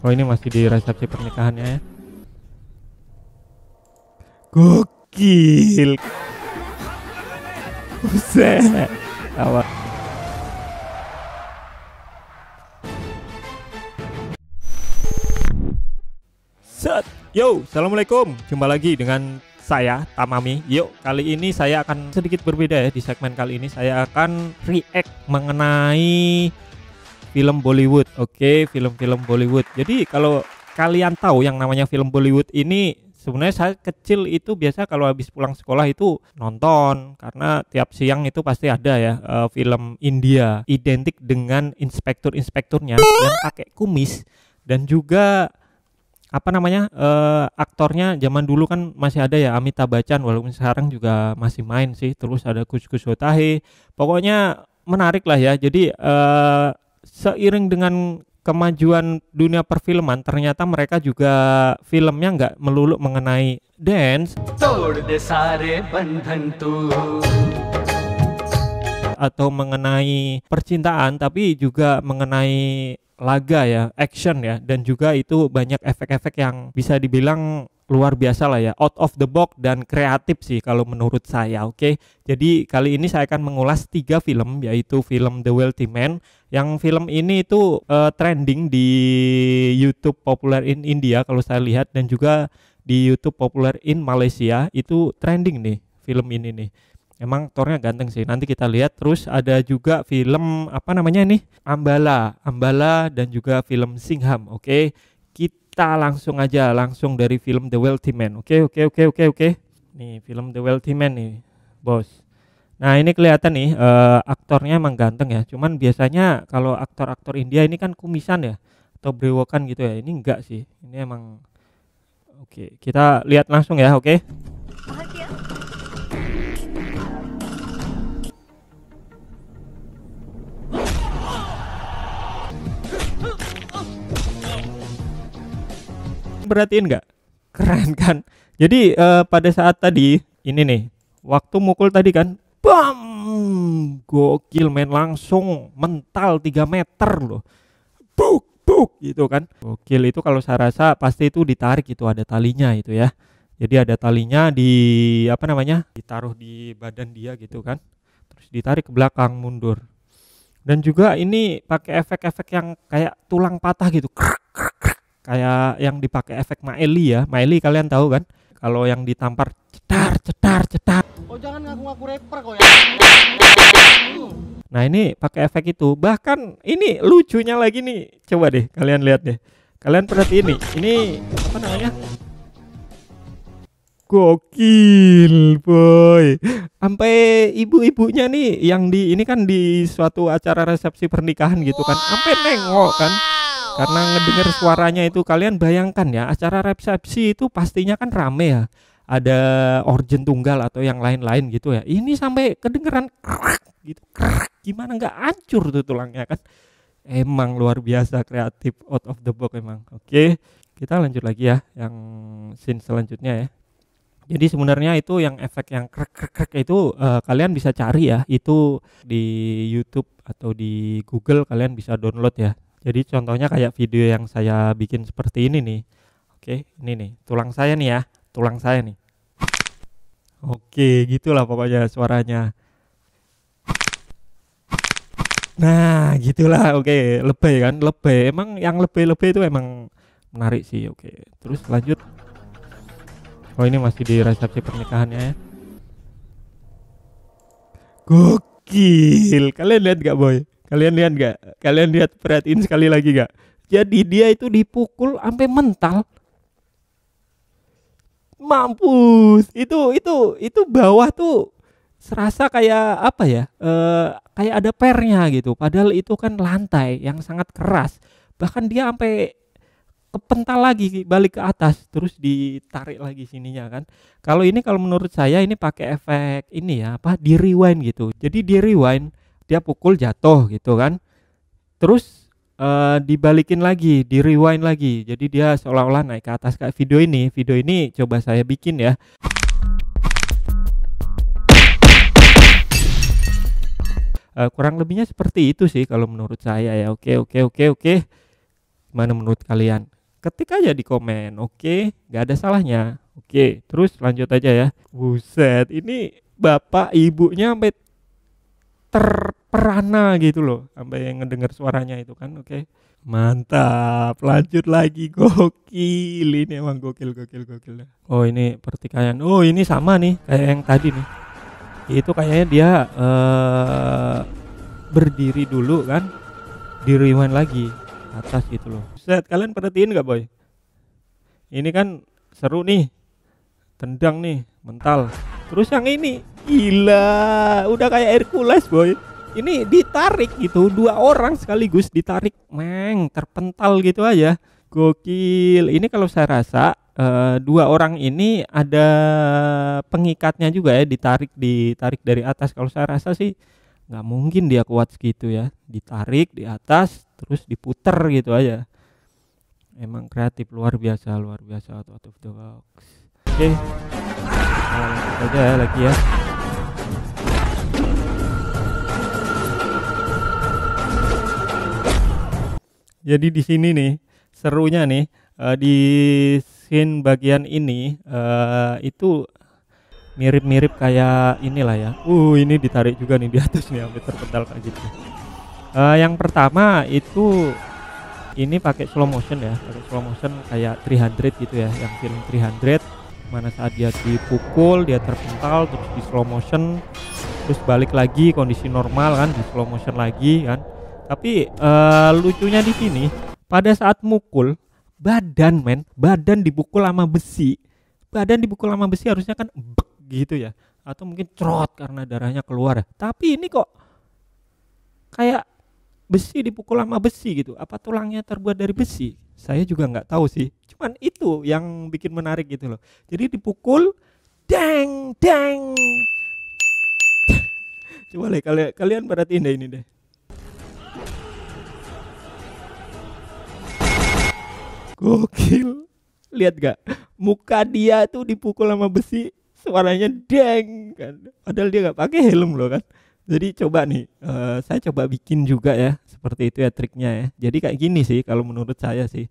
Oh ini masih di resepsi pernikahannya ya. Gokil. Buset. Awak. Set. Yo, assalamualaikum. Jumpa lagi dengan saya Tamami. Yuk, kali ini saya akan sedikit berbeda ya di segmen kali ini. Saya akan react mengenai film Bollywood. Oke, film-film Bollywood. Jadi kalau kalian tahu yang namanya film Bollywood ini sebenarnya saya kecil itu biasa kalau habis pulang sekolah itu nonton karena tiap siang itu pasti ada ya uh, film India identik dengan inspektur-inspekturnya yang pakai kumis dan juga apa namanya uh, aktornya zaman dulu kan masih ada ya Amitabh Bachchan walaupun sekarang juga masih main sih terus ada Kus Kus pokoknya menarik lah ya jadi uh, seiring dengan kemajuan dunia perfilman ternyata mereka juga filmnya nggak melulu mengenai dance atau mengenai percintaan tapi juga mengenai laga ya action ya dan juga itu banyak efek-efek yang bisa dibilang luar biasa lah ya, out of the box dan kreatif sih kalau menurut saya. Oke, jadi kali ini saya akan mengulas tiga film, yaitu film The Wealthy Man. Yang film ini itu uh, trending di YouTube populer in India kalau saya lihat dan juga di YouTube populer in Malaysia itu trending nih film ini nih. Emang aktornya ganteng sih. Nanti kita lihat. Terus ada juga film apa namanya nih? Ambala, Ambala dan juga film Singham. Oke, kita kita langsung aja langsung dari film The Wealthy Man. Oke, okay, oke, okay, oke, okay, oke, oke. Nih, film The Wealthy Man nih, Bos. Nah, ini kelihatan nih uh, aktornya emang ganteng ya. Cuman biasanya kalau aktor-aktor India ini kan kumisan ya atau brewokan gitu ya. Ini enggak sih. Ini emang Oke, kita lihat langsung ya, oke. Okay? perhatiin nggak? Keren kan? Jadi uh, pada saat tadi ini nih, waktu mukul tadi kan, bam, gokil men langsung mental 3 meter loh. Buk, buk gitu kan. Gokil itu kalau saya rasa pasti itu ditarik itu ada talinya itu ya. Jadi ada talinya di apa namanya? ditaruh di badan dia gitu kan. Terus ditarik ke belakang mundur. Dan juga ini pakai efek-efek yang kayak tulang patah gitu kayak yang dipakai efek Maeli ya. Maeli kalian tahu kan? Kalau yang ditampar cetar cetar cetar. Oh jangan ngaku-ngaku rapper kok ya. Nah ini pakai efek itu. Bahkan ini lucunya lagi nih. Coba deh kalian lihat deh. Kalian perhatiin nih. Ini apa namanya? Gokil boy. Sampai ibu-ibunya nih yang di ini kan di suatu acara resepsi pernikahan gitu kan. Sampai nengok kan karena ngedenger suaranya itu kalian bayangkan ya, acara resepsi itu pastinya kan rame ya. Ada origin tunggal atau yang lain-lain gitu ya. Ini sampai kedengeran krak, gitu. Krak, gimana nggak hancur tuh tulangnya kan. Emang luar biasa kreatif out of the box emang. Oke. Okay. Kita lanjut lagi ya yang scene selanjutnya ya. Jadi sebenarnya itu yang efek yang krek krek krek itu uh, kalian bisa cari ya itu di YouTube atau di Google kalian bisa download ya jadi contohnya kayak video yang saya bikin seperti ini nih. Oke, ini nih tulang saya nih ya, tulang saya nih. Oke, gitulah pokoknya suaranya. Nah, gitulah. Oke, lebay kan? Lebay. Emang yang lebay-lebay itu emang menarik sih. Oke. Terus lanjut. Oh, ini masih di resepsi pernikahannya ya. Gokil. Kalian lihat gak, Boy? Kalian lihat gak? Kalian lihat perhatiin sekali lagi gak? Jadi dia itu dipukul sampai mental. Mampus. Itu itu itu bawah tuh serasa kayak apa ya? E, kayak ada pernya gitu. Padahal itu kan lantai yang sangat keras. Bahkan dia sampai kepental lagi balik ke atas terus ditarik lagi sininya kan kalau ini kalau menurut saya ini pakai efek ini ya apa di rewind gitu jadi di rewind dia pukul jatuh gitu kan terus uh, dibalikin lagi di rewind lagi jadi dia seolah-olah naik ke atas kayak video ini video ini coba saya bikin ya eh, kurang lebihnya seperti itu sih kalau menurut saya ya oke oke oke oke Mana menurut kalian ketik aja di komen oke okay? nggak ada salahnya oke terus lanjut aja ya buset ini bapak ibunya sampai terperana gitu loh sampai yang ngedengar suaranya itu kan oke okay. mantap lanjut lagi gokil ini emang gokil gokil gokil oh ini pertikaian oh ini sama nih kayak yang tadi nih itu kayaknya dia uh, berdiri dulu kan di rewind lagi atas gitu loh set kalian perhatiin gak boy ini kan seru nih tendang nih mental terus yang ini Gila, udah kayak Hercules boy. Ini ditarik gitu, dua orang sekaligus ditarik, meng, terpental gitu aja. Gokil. Ini kalau saya rasa uh, dua orang ini ada pengikatnya juga ya, ditarik ditarik dari atas. Kalau saya rasa sih nggak mungkin dia kuat segitu ya, ditarik di atas terus diputer gitu aja. Emang kreatif luar biasa, luar biasa out of the box. Oke. Okay. Nah, aja ya, lagi ya. Jadi di sini nih serunya nih uh, di scene bagian ini uh, itu mirip-mirip kayak inilah ya. Uh ini ditarik juga nih di atas nih sampai terpental kayak gitu. Uh, yang pertama itu ini pakai slow motion ya, pakai slow motion kayak 300 gitu ya, yang film 300 mana saat dia dipukul dia terpental terus di slow motion terus balik lagi kondisi normal kan di slow motion lagi kan tapi uh, lucunya di sini pada saat mukul badan men, badan dipukul sama besi. Badan dipukul sama besi harusnya kan bek gitu ya atau mungkin trot karena darahnya keluar. Tapi ini kok kayak besi dipukul sama besi gitu. Apa tulangnya terbuat dari besi? Saya juga nggak tahu sih. Cuman itu yang bikin menarik gitu loh. Jadi dipukul deng deng. Coba deh kalian kalian perhatiin deh ini deh. Gokil. Lihat gak? Muka dia tuh dipukul sama besi, suaranya deng kan. Padahal dia gak pakai helm loh kan. Jadi coba nih, uh, saya coba bikin juga ya seperti itu ya triknya ya. Jadi kayak gini sih kalau menurut saya sih.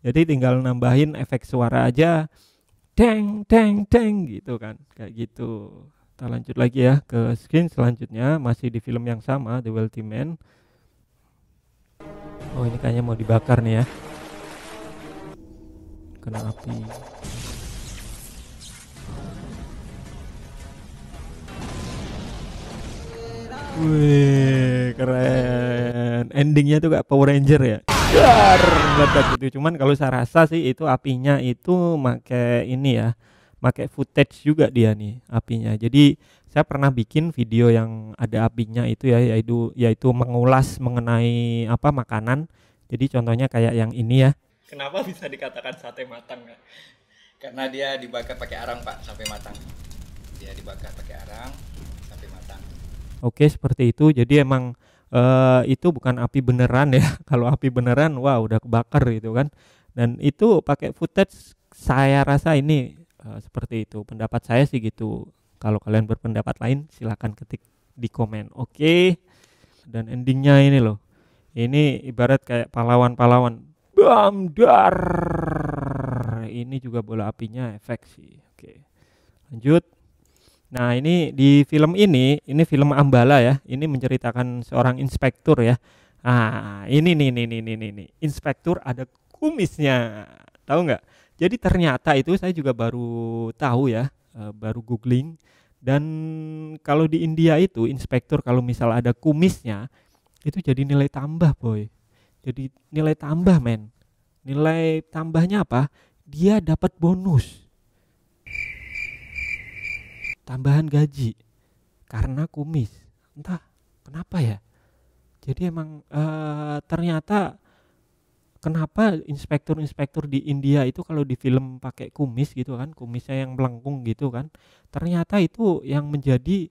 Jadi tinggal nambahin efek suara aja, deng deng deng gitu kan, kayak gitu. Kita lanjut lagi ya ke skin selanjutnya masih di film yang sama The Wealthy Man. Oh ini kayaknya mau dibakar nih ya Kena api Wih keren Endingnya tuh kayak Power Ranger ya Dar, gitu. Cuman kalau saya rasa sih itu apinya itu make ini ya pakai footage juga dia nih apinya. Jadi saya pernah bikin video yang ada apinya itu ya yaitu yaitu mengulas mengenai apa makanan. Jadi contohnya kayak yang ini ya. Kenapa bisa dikatakan sate matang? Gak? Ya? Karena dia dibakar pakai arang pak sampai matang. Dia dibakar pakai arang sampai matang. Oke seperti itu. Jadi emang Uh, itu bukan api beneran ya kalau api beneran wah wow, udah kebakar gitu kan dan itu pakai footage saya rasa ini Eh, seperti itu pendapat saya sih gitu kalau kalian berpendapat lain silahkan ketik di komen oke okay. dan endingnya ini loh ini ibarat kayak pahlawan-pahlawan bam bamdar ini juga bola apinya efek sih oke okay. lanjut nah ini di film ini ini film Ambala ya ini menceritakan seorang inspektur ya ah ini nih nih nih nih nih inspektur ada kumisnya tahu nggak jadi ternyata itu saya juga baru tahu ya, eh, baru googling. Dan kalau di India itu inspektur kalau misal ada kumisnya itu jadi nilai tambah boy. Jadi nilai tambah men. Nilai tambahnya apa? Dia dapat bonus. Tambahan gaji karena kumis. Entah kenapa ya. Jadi emang uh, ternyata kenapa inspektur-inspektur di India itu kalau di film pakai kumis gitu kan, kumisnya yang melengkung gitu kan, ternyata itu yang menjadi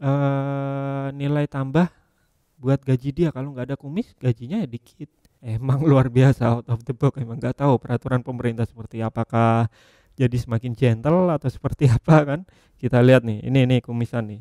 uh, nilai tambah buat gaji dia kalau nggak ada kumis gajinya ya dikit. Emang luar biasa out of the box. Emang nggak tahu peraturan pemerintah seperti apakah jadi semakin gentle atau seperti apa kan? Kita lihat nih. Ini nih kumisan nih.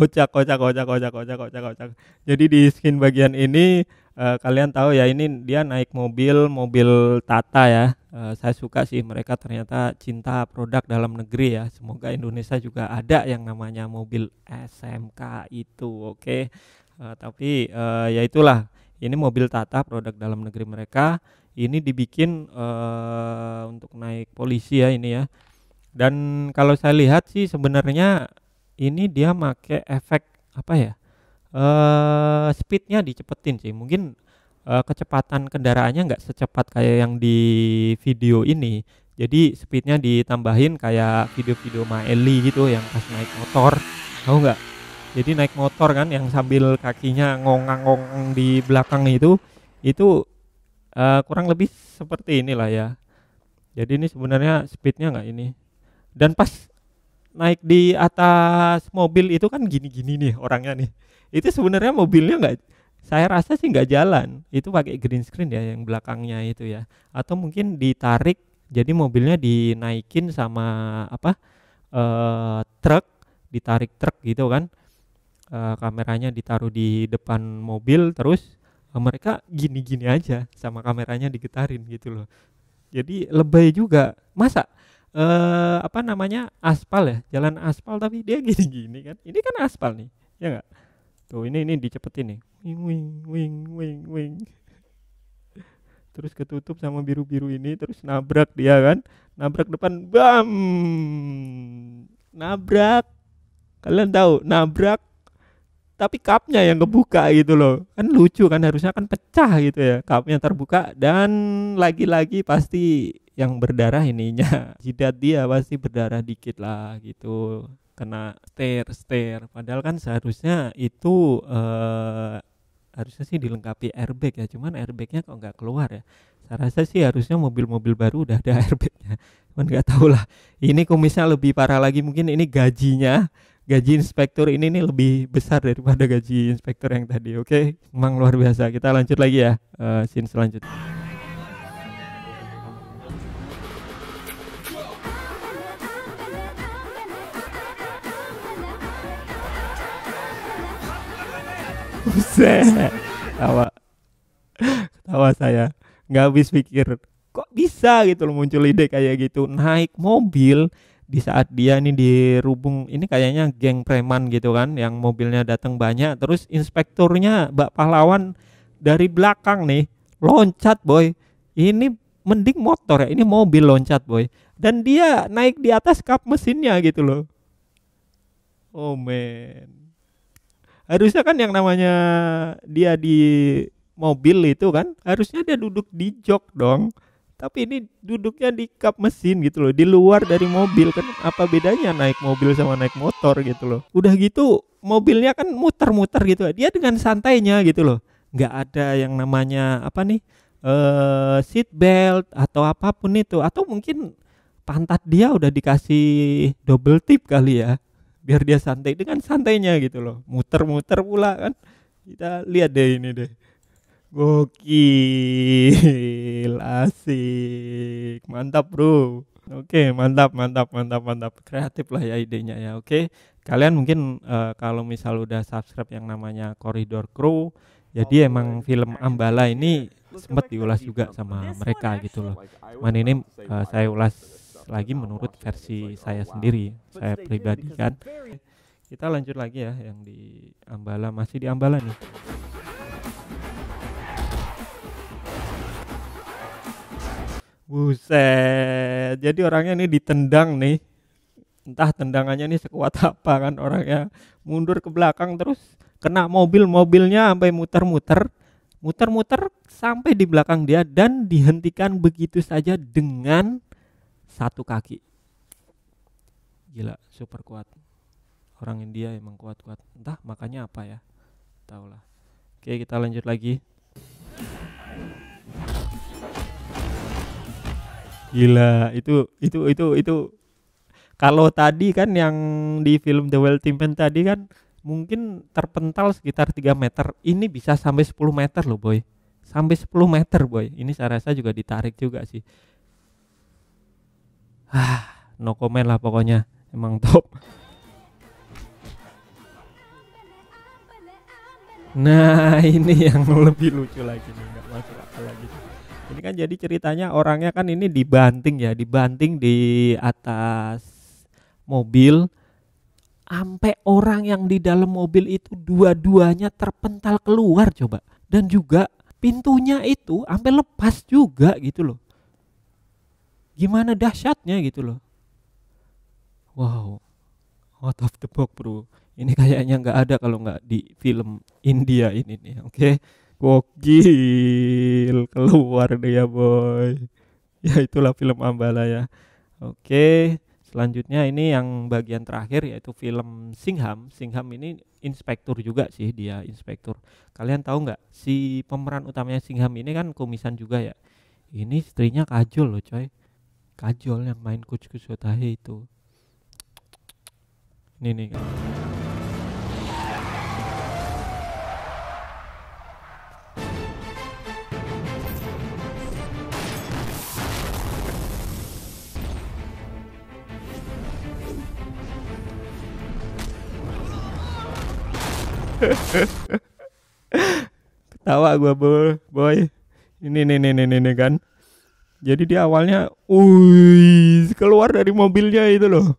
kocak kocak kocak kocak kocak kocak kocak jadi di skin bagian ini uh, kalian tahu ya ini dia naik mobil mobil Tata ya uh, saya suka sih mereka ternyata cinta produk dalam negeri ya semoga Indonesia juga ada yang namanya mobil SMK itu oke okay? uh, eh, tapi uh, ya itulah ini mobil Tata produk dalam negeri mereka ini dibikin uh, untuk naik polisi ya ini ya dan kalau saya lihat sih sebenarnya ini dia make efek apa ya? Uh, speednya dicepetin sih. Mungkin uh, kecepatan kendaraannya nggak secepat kayak yang di video ini. Jadi speednya ditambahin kayak video-video Maeli gitu yang pas naik motor, tahu nggak? Jadi naik motor kan yang sambil kakinya ngongang ngong di belakang itu, itu uh, kurang lebih seperti inilah ya. Jadi ini sebenarnya speednya nggak ini. Dan pas naik di atas mobil itu kan gini-gini nih orangnya nih itu sebenarnya mobilnya nggak saya rasa sih nggak jalan itu pakai green screen ya yang belakangnya itu ya atau mungkin ditarik jadi mobilnya dinaikin sama apa e, truk ditarik truk gitu kan e, kameranya ditaruh di depan mobil terus eh, mereka gini-gini aja sama kameranya digetarin gitu loh jadi lebay juga masa eh apa namanya aspal ya jalan aspal tapi dia gini-gini kan ini kan aspal nih ya enggak tuh ini ini dicepetin nih wing wing wing wing wing terus ketutup sama biru-biru ini terus nabrak dia kan nabrak depan bam nabrak kalian tahu nabrak tapi cupnya yang kebuka gitu loh kan lucu kan harusnya kan pecah gitu ya cupnya terbuka dan lagi-lagi pasti yang berdarah ininya jidat dia pasti berdarah dikit lah gitu kena stir stir padahal kan seharusnya itu eh, harusnya sih dilengkapi airbag ya cuman airbagnya kok nggak keluar ya saya rasa sih harusnya mobil-mobil baru udah ada airbagnya cuman nggak tahu lah ini komisnya lebih parah lagi mungkin ini gajinya gaji inspektur ini nih lebih besar daripada gaji inspektur yang tadi oke okay? memang luar biasa kita lanjut lagi ya uh, scene selanjutnya Buset. Tawa. Tawa saya. Gak habis pikir. Kok bisa gitu loh muncul ide kayak gitu. Naik mobil di saat dia nih dirubung ini kayaknya geng preman gitu kan yang mobilnya datang banyak terus inspekturnya Mbak Pahlawan dari belakang nih loncat boy ini mending motor ya ini mobil loncat boy dan dia naik di atas kap mesinnya gitu loh oh man harusnya kan yang namanya dia di mobil itu kan harusnya dia duduk di jok dong tapi ini duduknya di kap mesin gitu loh di luar dari mobil kan apa bedanya naik mobil sama naik motor gitu loh udah gitu mobilnya kan muter-muter gitu ya. dia dengan santainya gitu loh nggak ada yang namanya apa nih eh seat belt atau apapun itu atau mungkin pantat dia udah dikasih double tip kali ya biar dia santai dengan santainya gitu loh muter-muter pula kan kita lihat deh ini deh gokil asik mantap bro Oke, okay, mantap, mantap, mantap, mantap. Kreatif lah ya idenya ya. Oke, okay? kalian mungkin uh, kalau misal udah subscribe yang namanya Koridor Crew, jadi oh, emang iya. film Ambala ini sempat diulas juga sama mereka gitu loh. Cuman ini uh, saya ulas lagi menurut versi saya sendiri, saya pribadi kan. Kita lanjut lagi ya yang di Ambala masih di Ambala nih. Buset, jadi orangnya ini ditendang nih. Entah tendangannya ini sekuat apa kan orangnya. Mundur ke belakang terus kena mobil, mobilnya sampai muter-muter muter-muter sampai di belakang dia dan dihentikan begitu saja dengan satu kaki gila super kuat orang India emang kuat-kuat entah makanya apa ya tahulah oke kita lanjut lagi gila itu itu itu itu kalau tadi kan yang di film The Well Timpen tadi kan mungkin terpental sekitar 3 meter ini bisa sampai 10 meter loh boy sampai 10 meter boy ini saya rasa juga ditarik juga sih ah no comment lah pokoknya emang top Nah ini yang lebih lucu lagi nih nggak masuk akal lagi. Ini kan jadi ceritanya orangnya kan ini dibanting ya, dibanting di atas mobil. Sampai orang yang di dalam mobil itu dua-duanya terpental keluar coba. Dan juga pintunya itu sampai lepas juga gitu loh gimana dahsyatnya gitu loh wow out of the box bro ini kayaknya nggak ada kalau nggak di film India ini nih oke okay? gokil keluar deh ya boy ya itulah film Ambala ya oke okay. selanjutnya ini yang bagian terakhir yaitu film Singham Singham ini inspektur juga sih dia inspektur kalian tahu nggak si pemeran utamanya Singham ini kan komisan juga ya ini istrinya kajul loh coy Kajol yang main Coach tahi itu ini nih kan. ketawa gua boy ini nih nih nih nih kan jadi dia awalnya, uis keluar dari mobilnya itu loh.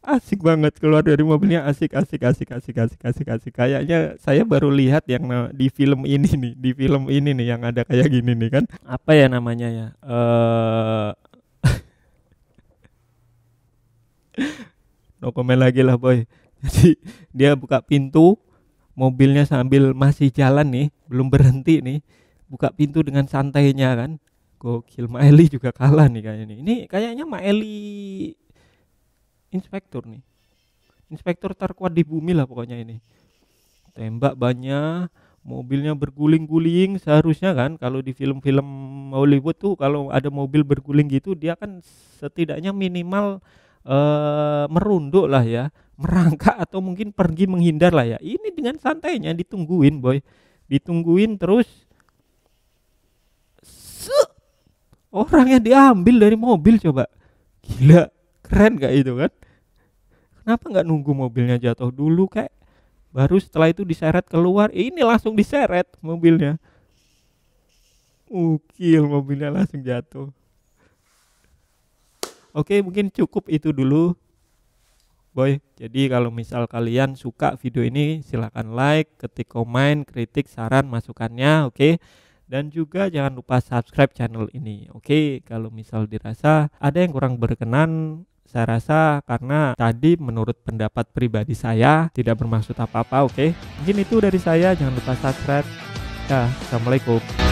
Asik banget keluar dari mobilnya, asik, asik, asik, asik, asik, asik, asik. Kayaknya saya baru lihat yang di film ini nih, di film ini nih yang ada kayak gini nih kan. Apa ya namanya ya? Eh no komen lagi lah boy jadi dia buka pintu mobilnya sambil masih jalan nih belum berhenti nih buka pintu dengan santainya kan Gokil, Maeli juga kalah nih kayaknya nih. Ini kayaknya Maeli inspektur nih. Inspektur terkuat di bumi lah pokoknya ini. Tembak banyak, mobilnya berguling-guling seharusnya kan kalau di film-film Hollywood tuh kalau ada mobil berguling gitu dia kan setidaknya minimal eh merunduk lah ya, merangkak atau mungkin pergi menghindar lah ya. Ini dengan santainya ditungguin, boy. Ditungguin terus Suh orang yang diambil dari mobil coba gila keren gak itu kan kenapa nggak nunggu mobilnya jatuh dulu kayak baru setelah itu diseret keluar ini langsung diseret mobilnya ukil mobilnya langsung jatuh oke mungkin cukup itu dulu boy jadi kalau misal kalian suka video ini silahkan like ketik komen kritik saran masukannya oke dan juga jangan lupa subscribe channel ini. Oke, kalau misal dirasa ada yang kurang berkenan saya rasa karena tadi menurut pendapat pribadi saya tidak bermaksud apa-apa, oke. Mungkin itu dari saya, jangan lupa subscribe. Ya, Assalamualaikum.